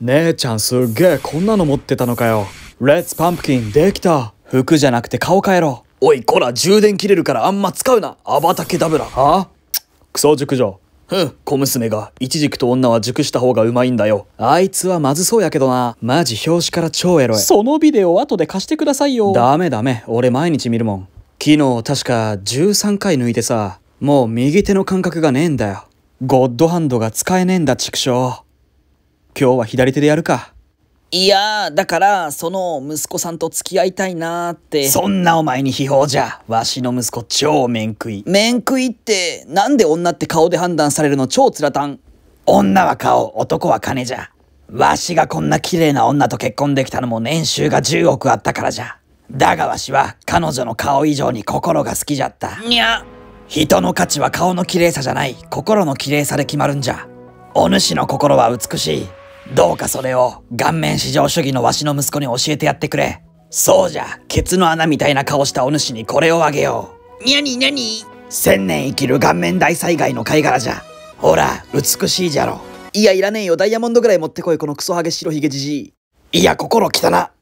姉ちゃんすっげえこんなの持ってたのかよ。レッツパンプキンできた服じゃなくて顔変えろ。おいこら充電切れるからあんま使うな。アバタケダブラ。はクソ熟女。ふん、小娘が、イチジクと女は熟した方がうまいんだよ。あいつはまずそうやけどな。マジ表紙から超エロい。そのビデオ後で貸してくださいよ。ダメダメ、俺毎日見るもん。昨日確か13回抜いてさ、もう右手の感覚がねえんだよ。ゴッドハンドが使えねえんだ、畜生。今日は左手でやるか。いやだから、その息子さんと付き合いたいなーって。そんなお前に秘宝じゃ。わしの息子超面食い。面食いって、なんで女って顔で判断されるの超つらたん。女は顔、男は金じゃ。わしがこんな綺麗な女と結婚できたのも年収が10億あったからじゃ。だがわしは彼女の顔以上に心が好きじゃった。にゃ人の価値は顔の綺麗さじゃない、心の綺麗さで決まるんじゃ。お主の心は美しい。どうかそれを顔面至上主義のわしの息子に教えてやってくれ。そうじゃ、ケツの穴みたいな顔したお主にこれをあげよう。にゃになに千年生きる顔面大災害の貝殻じゃ。ほら、美しいじゃろ。いや、いらねえよ。ダイヤモンドぐらい持ってこい、このクソハゲ白ひげじじい。いや、心汚な。